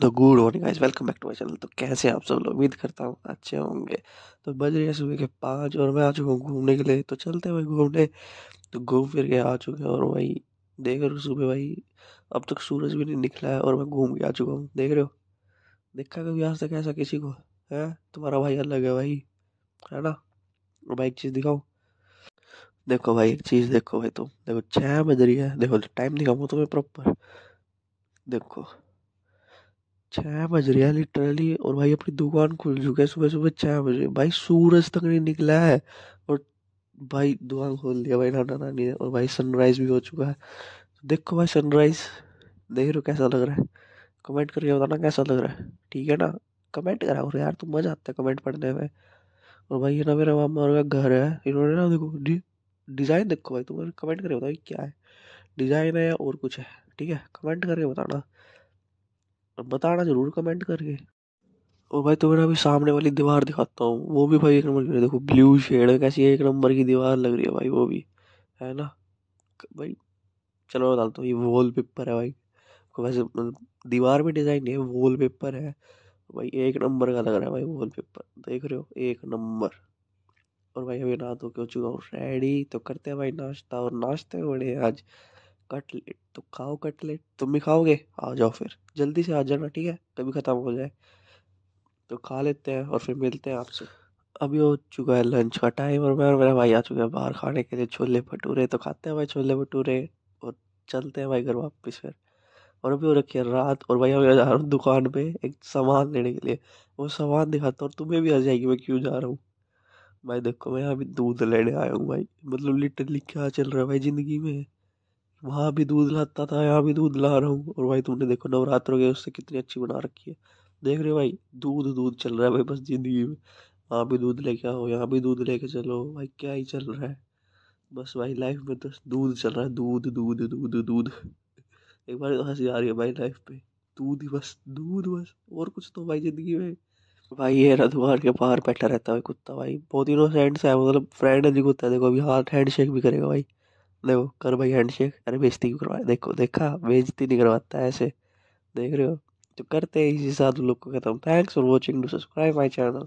तो good morning guys welcome back to my channel तो कैसे आप सब लोग उम्मीद करता हूँ अच्छे होंगे तो बज रही है सुबह के पाँच और मैं आ चुका हूँ घूमने के लिए तो चलते हैं भाई घूमने तो घूम फिर के आ चुके हैं और भाई देख रहे हो सुबह भाई अब तक सूरज भी नहीं निकला है और मैं घूम के आ चुका हूँ देख रहे हो देखा कभी आज तक ऐसा किसी को है तुम्हारा भाई अलग है भाई है ना और भाई एक चीज़ दिखाऊँ देखो भाई एक चीज़ देखो भाई तुम देखो छः बज रही है देखो टाइम दिखाऊँ तुम्हें प्रॉपर देखो छः बज रहा है लिटरली और भाई अपनी दुकान खुल चुके हैं सुबह सुबह छः बजे भाई सूरज तक नहीं निकला है और भाई दुकान खोल दिया भाई नाना नानी ने और भाई सनराइज़ भी हो चुका है देखो भाई सनराइज़ देख रहे हो कैसा लग रहा है कमेंट करके बताना कैसा लग रहा है ठीक है ना कमेंट करा और यार तुम मज़ा आता है कमेंट पढ़ने में और भाई ये ना मेरा मामा का घर है इन्होंने ना देखो डिज़ाइन देखो भाई तुम कमेंट करके बताओ क्या है डिज़ाइन है या और कुछ है ठीक है कमेंट करके बताना और बताना जरूर कमेंट करके और भाई तुम्हें अभी सामने वाली दीवार दिखाता हूँ वो भी भाई एक नंबर की देखो ब्लू शेड है कैसी एक नंबर की दीवार लग रही है भाई वो भी है ना भाई चलो मैं बताता हूँ ये वॉल पेपर है भाई वैसे मतलब दीवार में डिज़ाइन नहीं है वॉल पेपर है भाई एक नंबर का लग रहा है भाई वॉल पेपर देख रहे हो एक नंबर और भाई अभी ना तो क्यों चुका हूँ रेडी तो करते हैं भाई नाश्ता और नाश्ते बड़े आज कटलेट तो खाओ कटलेट तुम भी खाओगे आ जाओ फिर जल्दी से आ जाना ठीक है कभी ख़त्म हो जाए तो खा लेते हैं और फिर मिलते हैं आपसे अभी हो चुका है लंच का टाइम और मैं और मेरा भाई आ चुका है बाहर खाने के लिए छोले भटूरे तो खाते हैं भाई छोले भटूरे और चलते हैं भाई घर वापस फिर और अभी हो रखी है रात और भाई मैं जा रहा हूँ दुकान पे एक सामान लेने के लिए वो सामान दिखाता हूँ और तुम्हें भी आ जाएगी मैं क्यों जा रहा हूँ भाई देखो मैं अभी दूध लेने आया हूँ भाई मतलब लिटरली क्या चल रहा है भाई ज़िंदगी में वहाँ भी दूध लाता था यहाँ भी दूध ला रहा हूँ और भाई तुमने देखो नवरात्र हो गया उससे कितनी अच्छी बना रखी है देख रहे हो भाई दूध दूध चल रहा है भाई बस ज़िंदगी में वहाँ भी दूध लेके आओ यहाँ भी दूध लेके चलो भाई क्या ही चल रहा है बस भाई लाइफ में तो दूध चल रहा है दूध दूध दूध दूध एक बार तो हंसी आ रही है भाई लाइफ में दूध बस दूध बस और कुछ तो भाई ज़िंदगी में भाई ये रथवार के बाहर बैठा रहता है कुत्ता भाई बहुत इनोसेंट सा है मतलब फ्रेंड है जी कुत्ता देखो अभी हाथ हैंड शेक भी करेगा भाई देखो कर भाई हैंडशेक अरे बेजती क्यों करवाया देखो देखा बेजती नहीं करवाता है ऐसे देख रहे हो तो करते हैं इसी साथ लोग को हूँ thanks for watching to subscribe my channel